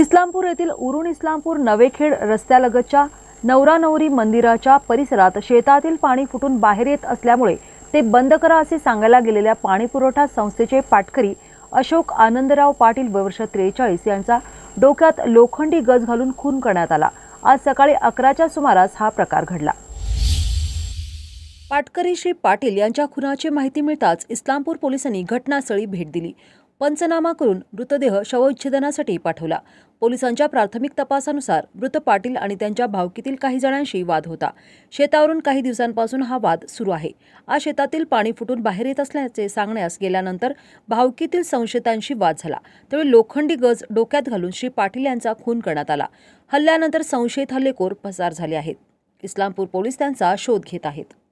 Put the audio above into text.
इस्लामपूर येथील उरुण इस्लामपूर नवेखेड रस्त्यालगतच्या नवरा नवरी मंदिराच्या परिसरात शेतातील पाणी फुटून बाहेर येत असल्यामुळे ते बंद करा असे सांगायला गेलेल्या पाणीपुरवठा संस्थेचे पाटकरी अशोक आनंदराव पाटील वर्ष त्रेचाळीस यांचा डोक्यात लोखंडी गज घालून खून करण्यात आला आज सकाळी अकराच्या सुमारास हा प्रकार घडला पाटकरी श्री पाटील यांच्या खुनाची माहिती मिळताच इस्लामपूर पोलिसांनी घटनास्थळी भेट दिली पंचनामा करून मृतदेह शवविच्छेदनासाठी पाठवला पोलिसांच्या प्राथमिक तपासानुसार मृत पाटील आणि त्यांच्या भावकीतील काही जणांशी वाद होता शेतावरून काही दिवसांपासून हा वाद सुरू आहे आज शेतातील पाणी फुटून बाहेर येत असल्याचे सांगण्यास गेल्यानंतर भावकीतील संशयितांशी वाद झाला त्यावेळी लोखंडी गज डोक्यात घालून श्री पाटील यांचा खून करण्यात आला हल्ल्यानंतर संशयित हल्लेखोर पसार झाले आहेत इस्लामपूर पोलीस त्यांचा शोध घेत आहेत